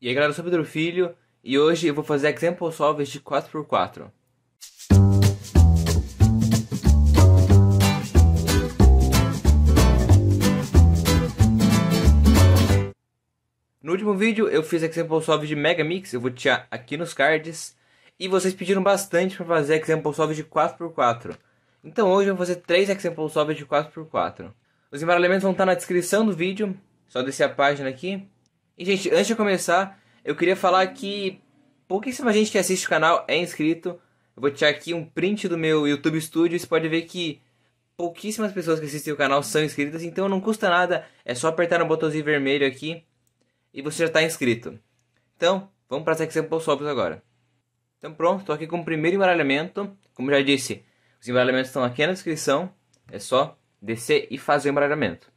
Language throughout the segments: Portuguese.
E aí galera, eu sou o Pedro Filho e hoje eu vou fazer example solves de 4x4. No último vídeo eu fiz example solves de Megamix, eu vou tirar aqui nos cards. E vocês pediram bastante para fazer example solves de 4x4. Então hoje eu vou fazer 3 example solves de 4x4. Os embaralhamentos vão estar na descrição do vídeo, só descer a página aqui. E, gente, antes de começar, eu queria falar que pouquíssima gente que assiste o canal é inscrito. Eu vou tirar aqui um print do meu YouTube Studio. Você pode ver que pouquíssimas pessoas que assistem o canal são inscritas. Então não custa nada. É só apertar no botãozinho vermelho aqui e você já está inscrito. Então, vamos para a secção Pulsobs agora. Então pronto, estou aqui com o primeiro embaralhamento. Como já disse, os embaralhamentos estão aqui na descrição. É só descer e fazer o embaralhamento.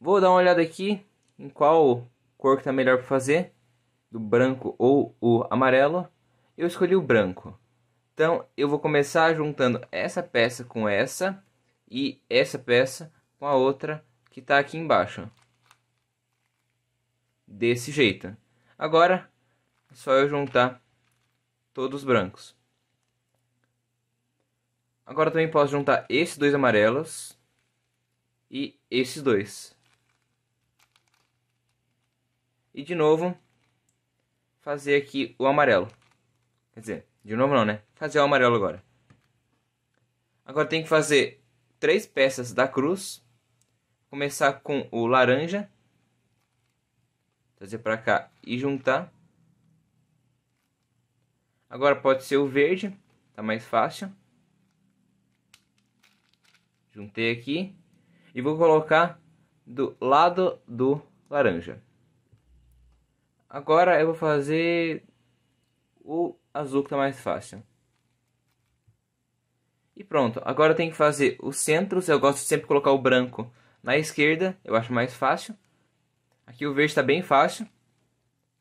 Vou dar uma olhada aqui em qual cor que tá melhor para fazer, do branco ou o amarelo, eu escolhi o branco. Então eu vou começar juntando essa peça com essa e essa peça com a outra que está aqui embaixo. Desse jeito. Agora é só eu juntar todos os brancos. Agora também posso juntar esses dois amarelos e esses dois. E de novo, fazer aqui o amarelo. Quer dizer, de novo não, né? Fazer o amarelo agora. Agora tem que fazer três peças da cruz. Começar com o laranja. Trazer para cá e juntar. Agora pode ser o verde, tá mais fácil. Juntei aqui e vou colocar do lado do laranja. Agora eu vou fazer o azul que tá mais fácil. E pronto, agora eu tenho que fazer os centros, eu gosto de sempre colocar o branco na esquerda, eu acho mais fácil. Aqui o verde está bem fácil,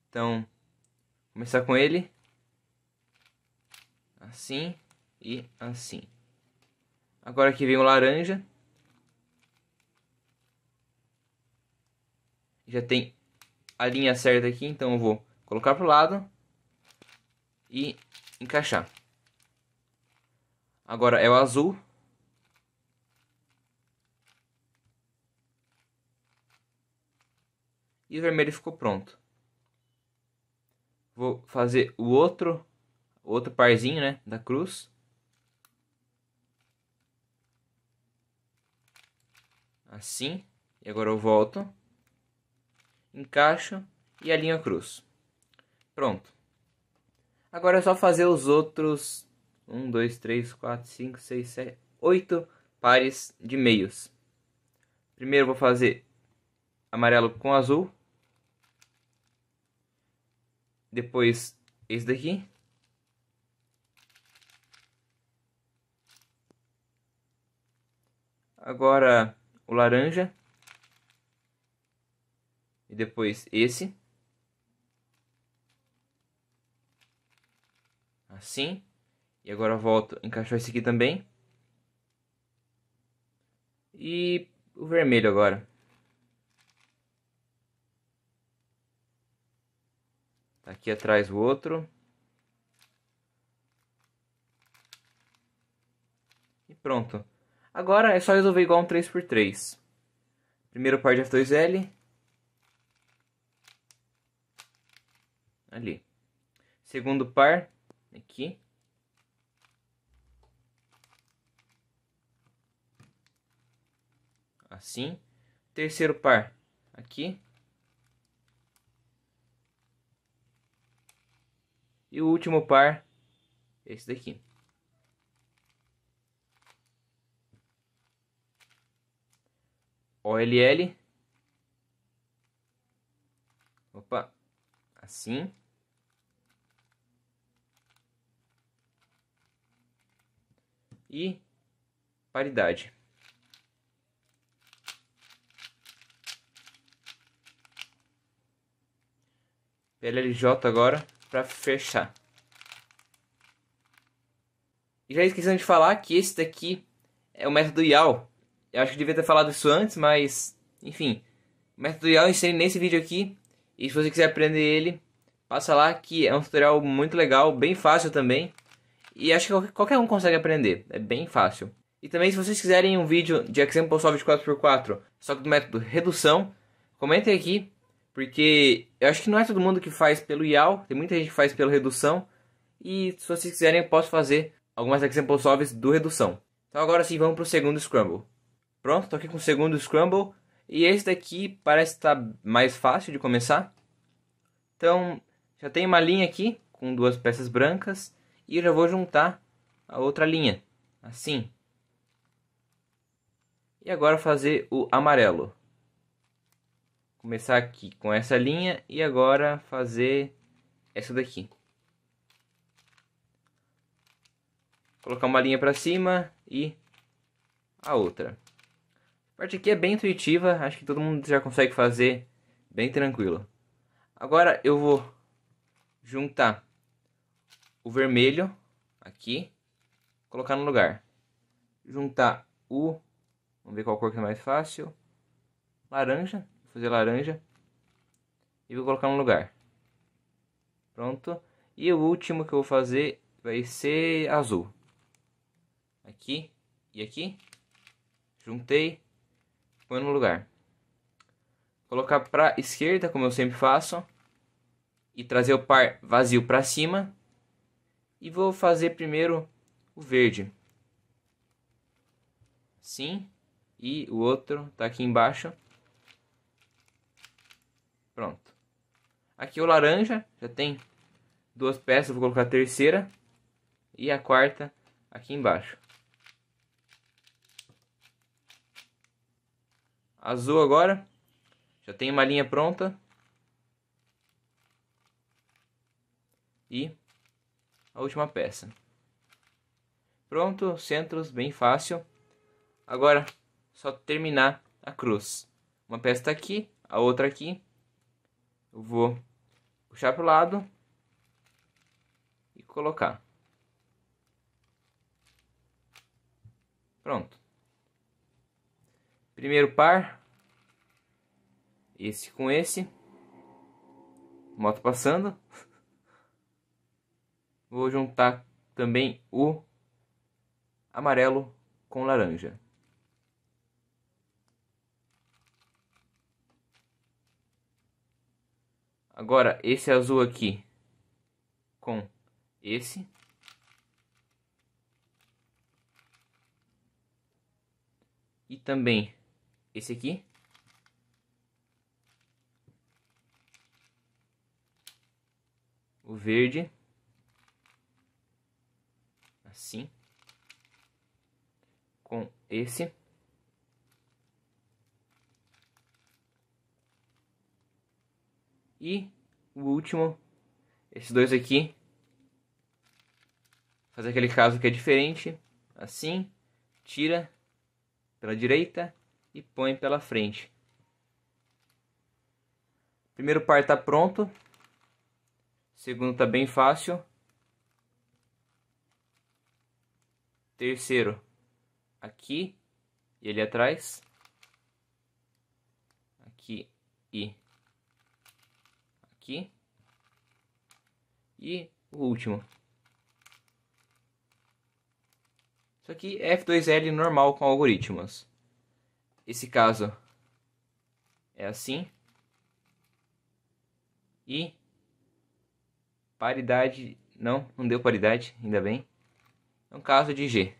então começar com ele. Assim e assim. Agora aqui vem o laranja. Já tem a linha certa aqui, então eu vou colocar para o lado e encaixar. Agora é o azul. E o vermelho ficou pronto. Vou fazer o outro, outro parzinho, né, da cruz. Assim. E agora eu volto encaixo e alinho a cruz. Pronto. Agora é só fazer os outros 1, 2, 3, 4, 5, 6, 7, 8 pares de meios. Primeiro vou fazer amarelo com azul. Depois esse daqui. Agora o laranja e depois esse. Assim. E agora volto, encaixar esse aqui também. E o vermelho agora. Tá aqui atrás o outro. E pronto. Agora é só resolver igual um 3x3. Primeiro par de F2L, ali. Segundo par, aqui. Assim. Terceiro par, aqui. E o último par, esse daqui. OLL. Opa, assim. e paridade. PLLJ agora para fechar. E já esqueci de falar que esse daqui é o método YAL. Eu acho que devia ter falado isso antes, mas enfim. O método YAL eu ensinei nesse vídeo aqui. E se você quiser aprender ele, passa lá que é um tutorial muito legal, bem fácil também. E acho que qualquer um consegue aprender, é bem fácil. E também se vocês quiserem um vídeo de Example Solved 4x4, só que do método redução, comentem aqui, porque eu acho que não é todo mundo que faz pelo IAL, tem muita gente que faz pelo redução, e se vocês quiserem eu posso fazer algumas Example Solves do redução. Então agora sim, vamos para o segundo Scramble. Pronto, estou aqui com o segundo Scramble, e esse daqui parece estar tá mais fácil de começar. Então, já tem uma linha aqui, com duas peças brancas, e eu já vou juntar a outra linha, assim. E agora fazer o amarelo. Começar aqui com essa linha e agora fazer essa daqui. Colocar uma linha para cima e a outra. A parte aqui é bem intuitiva, acho que todo mundo já consegue fazer bem tranquilo. Agora eu vou juntar o vermelho aqui, colocar no lugar. Juntar o, vamos ver qual cor que é mais fácil, laranja, vou fazer laranja e vou colocar no lugar. Pronto. E o último que eu vou fazer vai ser azul. Aqui e aqui. Juntei, põe no lugar. Colocar para esquerda, como eu sempre faço, e trazer o par vazio para cima e vou fazer primeiro o verde. Sim. E o outro tá aqui embaixo. Pronto. Aqui é o laranja, já tem duas peças, vou colocar a terceira. E a quarta aqui embaixo. Azul agora. Já tem uma linha pronta. E a última peça. Pronto, centros, bem fácil. Agora, só terminar a cruz. Uma peça está aqui, a outra aqui. Eu vou puxar pro lado e colocar. Pronto. Primeiro par. Esse com esse. Moto passando. Vou juntar também o amarelo com laranja. Agora, esse azul aqui com esse. E também esse aqui. O verde assim, com esse. E o último, esses dois aqui, fazer aquele caso que é diferente, assim, tira pela direita e põe pela frente. primeiro par está pronto, o segundo está bem fácil. Terceiro, aqui e ali atrás. Aqui e aqui. E o último. Isso aqui é F2L normal com algoritmos. Esse caso é assim. E paridade. Não, não deu paridade, ainda bem. É um caso de G.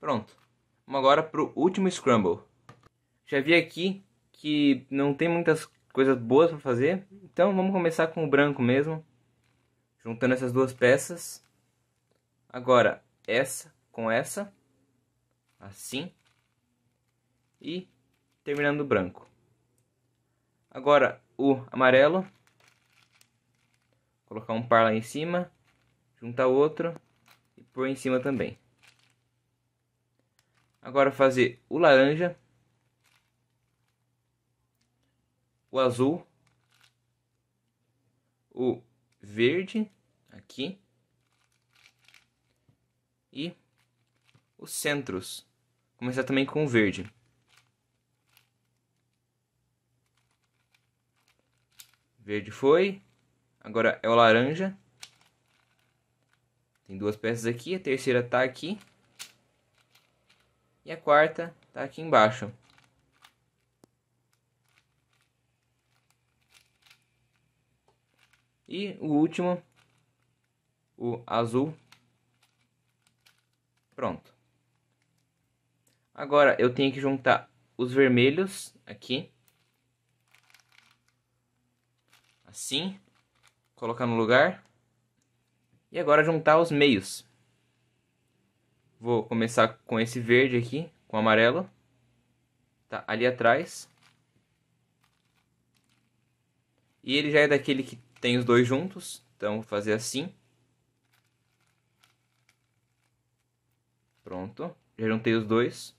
Pronto. Vamos agora para o último Scramble. Já vi aqui que não tem muitas coisas boas para fazer, então vamos começar com o branco mesmo, juntando essas duas peças. Agora, essa com essa, assim, e terminando o branco. Agora, o amarelo. Colocar um par lá em cima. Juntar outro. E pôr em cima também. Agora fazer o laranja. O azul. O verde. Aqui. E os centros. Começar também com o verde. Verde foi. Agora é o laranja. Tem duas peças aqui, a terceira tá aqui. E a quarta tá aqui embaixo. E o último, o azul. Pronto. Agora eu tenho que juntar os vermelhos aqui assim, colocar no lugar. E agora juntar os meios. Vou começar com esse verde aqui, com o amarelo. Tá ali atrás. E ele já é daquele que tem os dois juntos, então vou fazer assim. Pronto, já juntei os dois.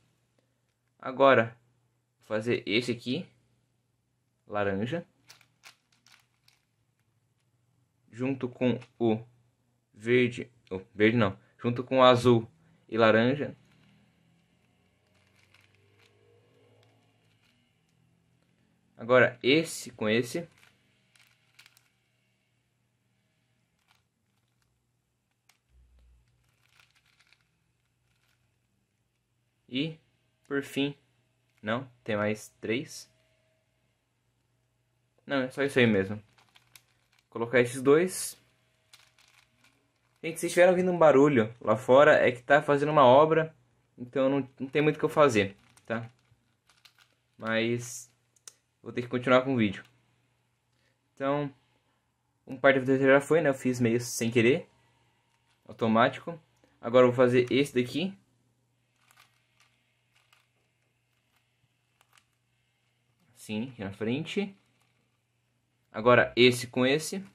Agora, vou fazer esse aqui, laranja junto com o verde, oh, verde não, junto com o azul e laranja. Agora esse com esse. E por fim, não, tem mais três. Não, é só isso aí mesmo colocar esses dois. Gente, se estiver ouvindo um barulho lá fora, é que tá fazendo uma obra, então não, não tem muito o que eu fazer, tá? Mas vou ter que continuar com o vídeo. Então, um par de da já foi, né? Eu fiz meio sem querer, automático. Agora eu vou fazer esse daqui. Assim, na frente. Agora esse com esse.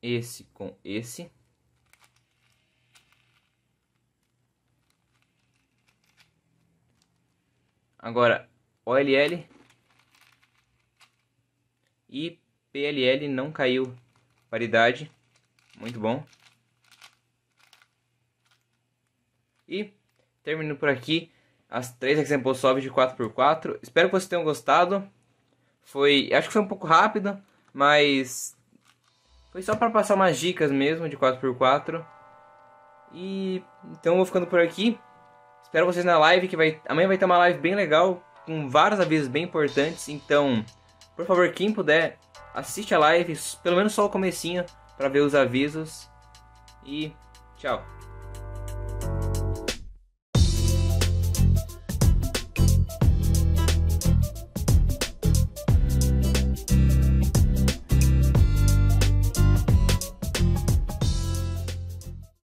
Esse com esse. Agora, OLL e PLL não caiu paridade. Muito bom. E termino por aqui as três soft de 4x4. Espero que vocês tenham gostado. Foi, acho que foi um pouco rápido, mas foi só para passar umas dicas mesmo de 4x4. E então eu vou ficando por aqui. Espero vocês na live que vai amanhã vai ter uma live bem legal com vários avisos bem importantes. Então, por favor, quem puder, assiste a live, pelo menos só o comecinho para ver os avisos. E tchau.